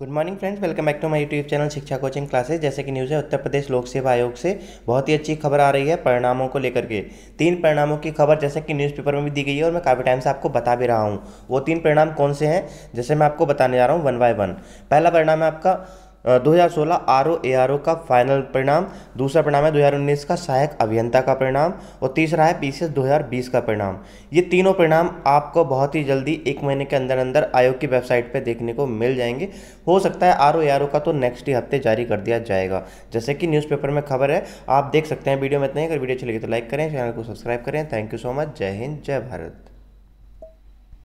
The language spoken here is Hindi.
good morning friends welcome back to my YouTube channel Shiksha coaching classes जैसे कि न्यूज़ है उत्तर प्रदेश लोक सेवा आयोग से बहुत ही अच्छी खबर आ रही है परिणामों को लेकर के तीन परिणामों की खबर जैसे कि न्यूज़पेपर में भी दी गई है और मैं काफ़ी टाइम से आपको बता भी रहा हूँ वो तीन परिणाम कौन से हैं जैसे मैं आपको बताने जा रहा हूँ वन बाय वन पहला परिणाम है आपका दो R O A R O का फाइनल परिणाम दूसरा परिणाम है 2019 का सहायक अभियंता का परिणाम और तीसरा है पी 2020 का परिणाम ये तीनों परिणाम आपको बहुत ही जल्दी एक महीने के अंदर अंदर आयोग की वेबसाइट पर देखने को मिल जाएंगे हो सकता है आर ओ आर ओ का तो नेक्स्ट ही हफ्ते जारी कर दिया जाएगा जैसे कि न्यूज़पेपर में खबर है आप देख सकते हैं वीडियो में इतना ही अगर वीडियो अच्छी लगी तो लाइक करें चैनल को सब्सक्राइब करें थैंक यू सो मच जय हिंद जय भारत